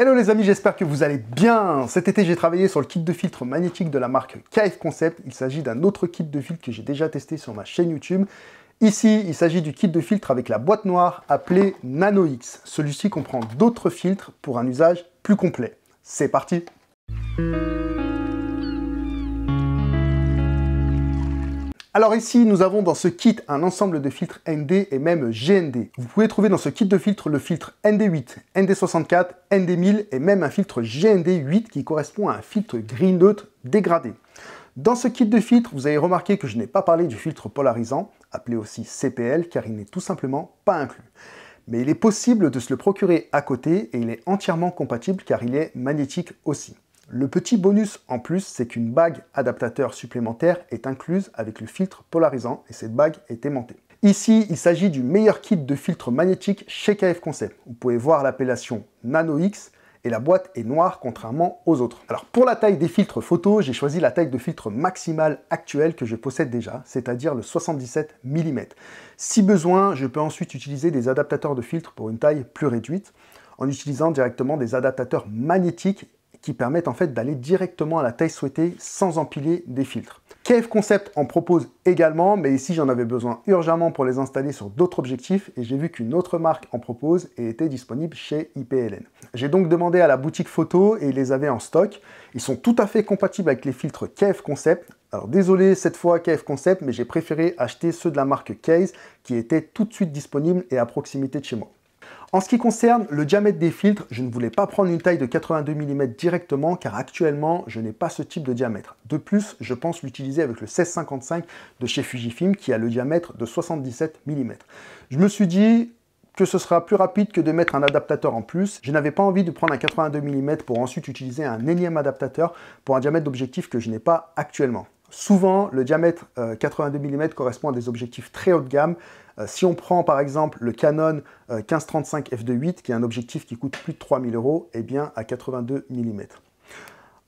Hello les amis, j'espère que vous allez bien Cet été, j'ai travaillé sur le kit de filtre magnétique de la marque KF Concept. Il s'agit d'un autre kit de filtre que j'ai déjà testé sur ma chaîne YouTube. Ici, il s'agit du kit de filtre avec la boîte noire appelée Nano X. Celui-ci comprend d'autres filtres pour un usage plus complet. C'est parti Alors ici, nous avons dans ce kit un ensemble de filtres ND et même GND. Vous pouvez trouver dans ce kit de filtres le filtre ND8, ND64, ND1000 et même un filtre GND8 qui correspond à un filtre Green neutre dégradé. Dans ce kit de filtres, vous avez remarqué que je n'ai pas parlé du filtre polarisant, appelé aussi CPL, car il n'est tout simplement pas inclus. Mais il est possible de se le procurer à côté et il est entièrement compatible car il est magnétique aussi. Le petit bonus en plus, c'est qu'une bague adaptateur supplémentaire est incluse avec le filtre polarisant et cette bague est aimantée. Ici, il s'agit du meilleur kit de filtre magnétique chez KF Concept. Vous pouvez voir l'appellation Nano X et la boîte est noire contrairement aux autres. Alors pour la taille des filtres photo, j'ai choisi la taille de filtre maximale actuelle que je possède déjà, c'est-à-dire le 77 mm. Si besoin, je peux ensuite utiliser des adaptateurs de filtre pour une taille plus réduite en utilisant directement des adaptateurs magnétiques qui permettent en fait d'aller directement à la taille souhaitée sans empiler des filtres. KF Concept en propose également, mais ici j'en avais besoin urgemment pour les installer sur d'autres objectifs et j'ai vu qu'une autre marque en propose et était disponible chez IPLN. J'ai donc demandé à la boutique photo et ils les avaient en stock. Ils sont tout à fait compatibles avec les filtres KF Concept. Alors désolé cette fois KF Concept, mais j'ai préféré acheter ceux de la marque Case qui étaient tout de suite disponibles et à proximité de chez moi. En ce qui concerne le diamètre des filtres, je ne voulais pas prendre une taille de 82 mm directement car actuellement je n'ai pas ce type de diamètre. De plus, je pense l'utiliser avec le 1655 de chez Fujifilm qui a le diamètre de 77 mm. Je me suis dit, que ce sera plus rapide que de mettre un adaptateur en plus. Je n'avais pas envie de prendre un 82 mm pour ensuite utiliser un énième adaptateur pour un diamètre d'objectif que je n'ai pas actuellement. Souvent, le diamètre 82 euh, mm correspond à des objectifs très haut de gamme euh, si on prend par exemple le Canon 1535 euh, f2.8, qui est un objectif qui coûte plus de 3000 euros, et eh bien à 82 mm.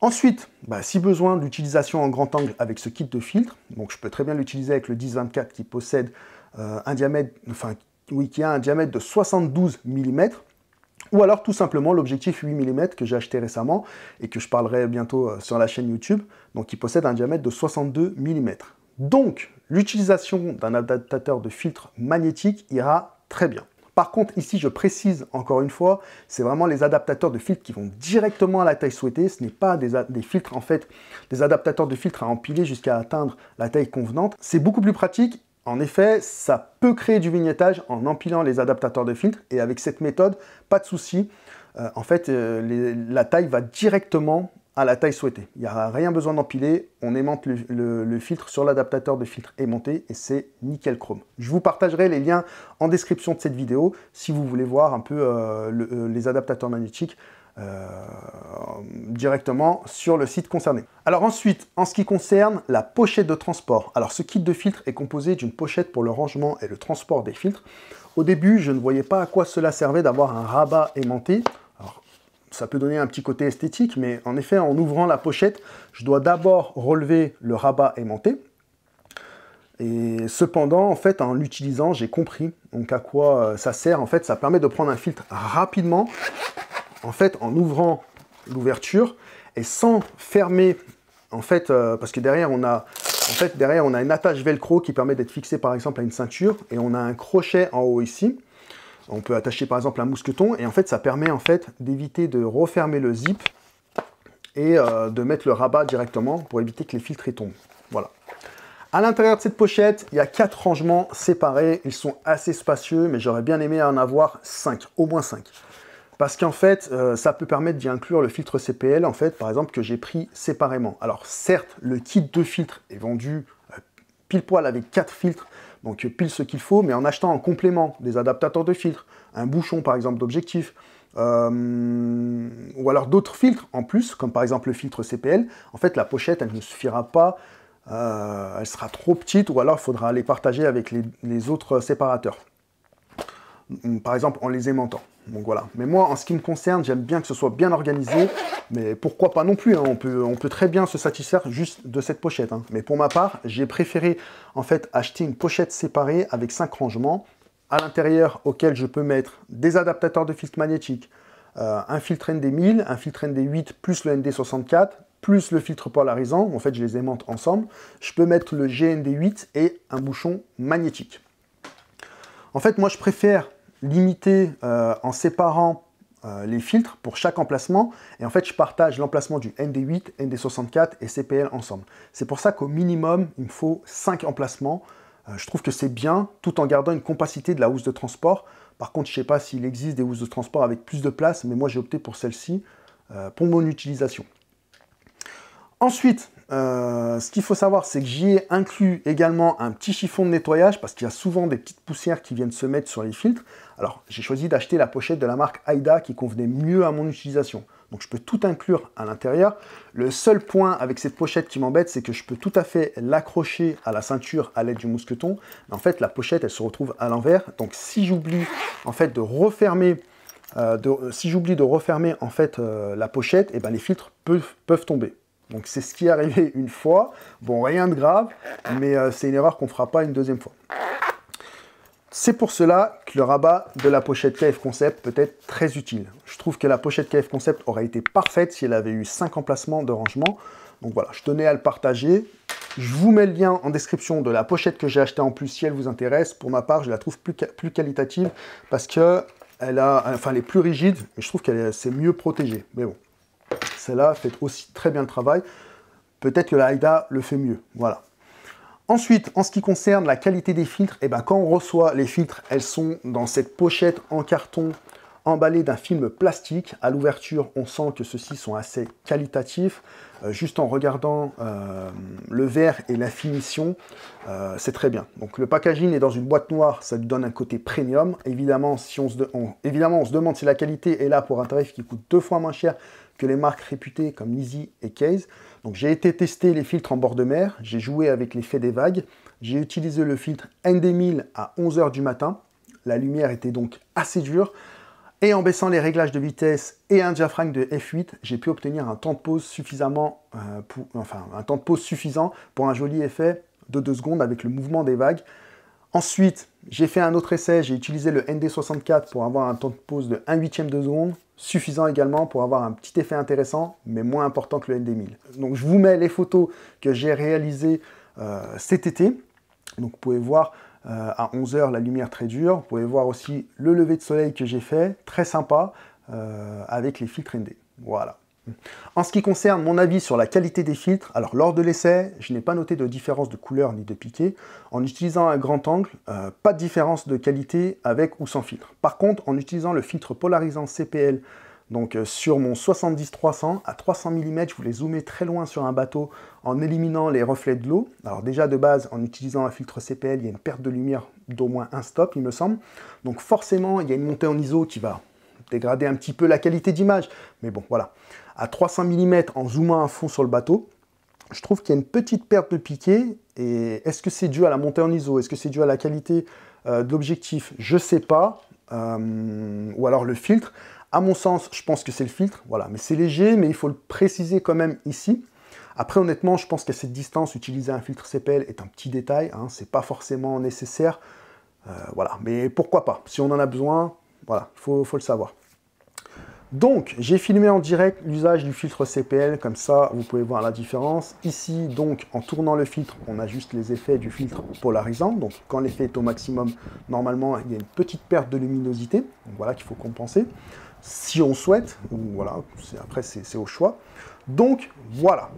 Ensuite, bah, si besoin, l'utilisation en grand angle avec ce kit de filtre. Donc je peux très bien l'utiliser avec le 1024 24 qui possède euh, un diamètre, enfin qui a un diamètre de 72 mm. Ou alors tout simplement l'objectif 8 mm que j'ai acheté récemment et que je parlerai bientôt sur la chaîne YouTube, donc qui possède un diamètre de 62 mm. Donc, l'utilisation d'un adaptateur de filtre magnétique ira très bien. Par contre, ici, je précise encore une fois, c'est vraiment les adaptateurs de filtre qui vont directement à la taille souhaitée. Ce n'est pas des, filtres, en fait, des adaptateurs de filtre à empiler jusqu'à atteindre la taille convenante. C'est beaucoup plus pratique. En effet, ça peut créer du vignettage en empilant les adaptateurs de filtre. Et avec cette méthode, pas de souci. Euh, en fait, euh, la taille va directement à la taille souhaitée. Il n'y a rien besoin d'empiler, on aimante le, filtre sur l'adaptateur de filtre aimanté et c'est nickel chrome. Je vous partagerai les liens en description de cette vidéo si vous voulez voir un peu euh, euh, les adaptateurs magnétiques euh, directement sur le site concerné. Alors ensuite, en ce qui concerne la pochette de transport, alors ce kit de filtre est composé d'une pochette pour le rangement et le transport des filtres. Au début, je ne voyais pas à quoi cela servait d'avoir un rabat aimanté ça peut donner un petit côté esthétique, mais en effet, en ouvrant la pochette, je dois d'abord relever le rabat aimanté. Et cependant, en fait, en l'utilisant, j'ai compris donc à quoi euh, ça sert. En fait, ça permet de prendre un filtre rapidement, en fait, en ouvrant l'ouverture et sans fermer, en fait, euh, parce que derrière, on a en fait, derrière, on a une attache velcro qui permet d'être fixé par exemple à une ceinture et on a un crochet en haut ici on peut attacher par exemple un mousqueton et en fait ça permet en fait d'éviter de refermer le zip et euh, de mettre le rabat directement pour éviter que les filtres y tombent. Voilà. À l'intérieur de cette pochette, il y a quatre rangements séparés. Ils sont assez spacieux, mais j'aurais bien aimé en avoir 5, au moins 5. Parce qu'en fait, euh, ça peut permettre d'y inclure le filtre CPL, en fait, par exemple, que j'ai pris séparément. Alors certes, le kit de filtre est vendu euh, pile poil avec quatre filtres, donc euh, pile ce qu'il faut, mais en achetant en complément des adaptateurs de filtres, un bouchon par exemple d'objectif, euh, ou alors d'autres filtres en plus, comme par exemple le filtre CPL. En fait, la pochette, elle ne suffira pas, euh, elle sera trop petite, ou alors il faudra les partager avec les autres séparateurs. Par exemple, en les aimantant. Donc voilà. Mais moi, en ce qui me concerne, j'aime bien que ce soit bien organisé, mais pourquoi pas non plus. Hein. On, peut, très bien se satisfaire juste de cette pochette. Hein. Mais pour ma part, j'ai préféré en fait acheter une pochette séparée avec cinq rangements à l'intérieur auquel je peux mettre des adaptateurs de filtre magnétique, euh, un filtre ND1000, un filtre ND8 plus le ND64, plus le filtre polarisant. En fait, je les aimante ensemble. Je peux mettre le GND8 et un bouchon magnétique. En fait, moi, je préfère limité euh, en séparant euh, les filtres pour chaque emplacement. Et en fait, je partage l'emplacement du ND8, ND64 et CPL ensemble. C'est pour ça qu'au minimum, il me faut 5 emplacements. Euh, je trouve que c'est bien, tout en gardant une compacité de la housse de transport. Par contre, je ne sais pas s'il existe des housses de transport avec plus de place, mais moi j'ai opté pour celle-ci pour mon utilisation. Ensuite, euh, ce qu'il faut savoir, c'est que j'y ai inclus également un petit chiffon de nettoyage parce qu'il y a souvent des petites poussières qui viennent se mettre sur les filtres. Alors, j'ai choisi d'acheter la pochette de la marque Aida qui convenait mieux à mon utilisation. Donc, je peux tout inclure à l'intérieur. Le seul point avec cette pochette qui m'embête, c'est que je peux tout à fait l'accrocher à la ceinture à l'aide du mousqueton. en fait, la pochette, elle se retrouve à l'envers. Donc, si j'oublie en fait de refermer euh, si j'oublie de refermer en fait euh, la pochette, et eh ben, les filtres peuvent tomber. Donc c'est ce qui est arrivé une fois. Bon, rien de grave, mais euh, c'est une erreur qu'on ne fera pas une deuxième fois. C'est pour cela que le rabat de la pochette KF Concept peut être très utile. Je trouve que la pochette KF Concept aurait été parfaite si elle avait eu 5 emplacements de rangement. Donc voilà, je tenais à le partager. Je vous mets le lien en description de la pochette que j'ai achetée en plus si elle vous intéresse. Pour ma part, je la trouve plus, qualitative parce que elle, a, enfin, est plus rigide, mais je trouve qu'elle est mieux protégée. Mais bon, celle-là fait aussi très bien le travail. Peut-être que la AIDA le fait mieux. Voilà. Ensuite, en ce qui concerne la qualité des filtres, eh ben, quand on reçoit les filtres, elles sont dans cette pochette en carton emballé d'un film plastique. À l'ouverture, on sent que ceux-ci sont assez qualitatifs. Euh, juste en regardant euh, le verre et la finition, euh, c'est très bien. Donc le packaging est dans une boîte noire, ça lui donne un côté premium. Évidemment, si on se, Évidemment, on se demande si la qualité est là pour un tarif qui coûte deux fois moins cher que les marques réputées comme Nisi et Case. Donc j'ai été tester les filtres en bord de mer, j'ai joué avec l'effet des vagues, j'ai utilisé le filtre ND1000 à 11h du matin. La lumière était donc assez dure. Et en baissant les réglages de vitesse et un diaphragme de F8, j'ai pu obtenir un temps de pause suffisamment, euh, pour, enfin un temps de pause suffisant pour un joli effet de 2 secondes avec le mouvement des vagues. Ensuite, j'ai fait un autre essai, j'ai utilisé le ND64 pour avoir un temps de pause de 1 huitième de seconde, suffisant également pour avoir un petit effet intéressant, mais moins important que le ND1000. Donc je vous mets les photos que j'ai réalisées euh, cet été. Donc vous pouvez voir euh, à 11h, la lumière très dure. Vous pouvez voir aussi le lever de soleil que j'ai fait, très sympa, euh, avec les filtres ND. Voilà. En ce qui concerne mon avis sur la qualité des filtres, alors lors de l'essai, je n'ai pas noté de différence de couleur ni de piqué. En utilisant un grand angle, euh, pas de différence de qualité avec ou sans filtre. Par contre, en utilisant le filtre polarisant CPL donc euh, sur mon 70-300 à 300 mm, je voulais zoomer très loin sur un bateau en éliminant les reflets de l'eau. Alors déjà de base, en utilisant un filtre CPL, il y a une perte de lumière d'au moins un stop, il me semble. Donc forcément, il y a une montée en ISO qui va dégrader un petit peu la qualité d'image. Mais bon, voilà. À 300 mm, en zoomant à fond sur le bateau, je trouve qu'il y a une petite perte de piqué. Et est-ce que c'est dû à la montée en ISO Est-ce que c'est dû à la qualité euh, de l'objectif Je ne sais pas. Euh, ou alors le filtre. À mon sens, je pense que c'est le filtre, voilà, mais c'est léger, mais il faut le préciser quand même ici. Après, honnêtement, je pense qu'à cette distance, utiliser un filtre CPL est un petit détail, hein. c'est pas forcément nécessaire, euh, voilà, mais pourquoi pas, si on en a besoin, voilà, il faut, le savoir. Donc, j'ai filmé en direct l'usage du filtre CPL, comme ça, vous pouvez voir la différence. Ici, donc, en tournant le filtre, on a juste les effets du filtre polarisant. Donc, quand l'effet est au maximum, normalement, il y a une petite perte de luminosité. Donc, voilà qu'il faut compenser si on souhaite. Voilà, après c'est au choix. Donc voilà.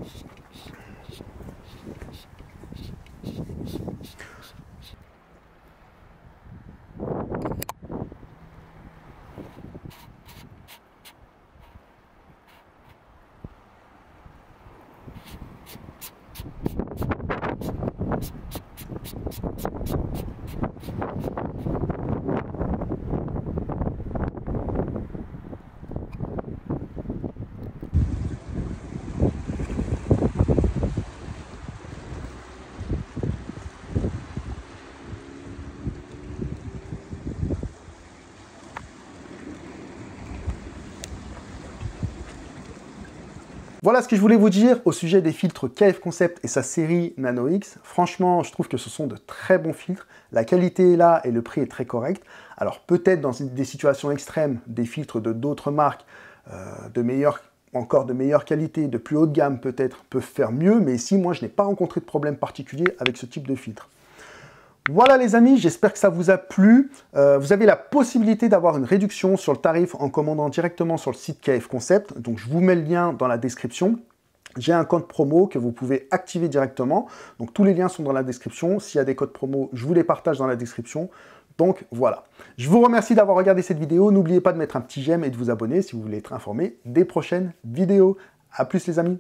Voilà ce que je voulais vous dire au sujet des filtres KF Concept et sa série Nano X. Franchement, je trouve que ce sont de très bons filtres. La qualité est là et le prix est très correct. Alors peut-être dans des situations extrêmes, des filtres de d'autres marques, euh, de meilleure, encore de meilleure qualité, de plus haut de gamme peut-être, peuvent faire mieux. Mais ici, moi, je n'ai pas rencontré de problème particulier avec ce type de filtre. Voilà les amis, j'espère que ça vous a plu. Euh, vous avez la possibilité d'avoir une réduction sur le tarif en commandant directement sur le site KF Concept. Donc je vous mets le lien dans la description. J'ai un code promo que vous pouvez activer directement. Donc tous les liens sont dans la description. S'il y a des codes promo, je vous les partage dans la description. Donc voilà. Je vous remercie d'avoir regardé cette vidéo. N'oubliez pas de mettre un petit j'aime et de vous abonner si vous voulez être informé des prochaines vidéos. A plus les amis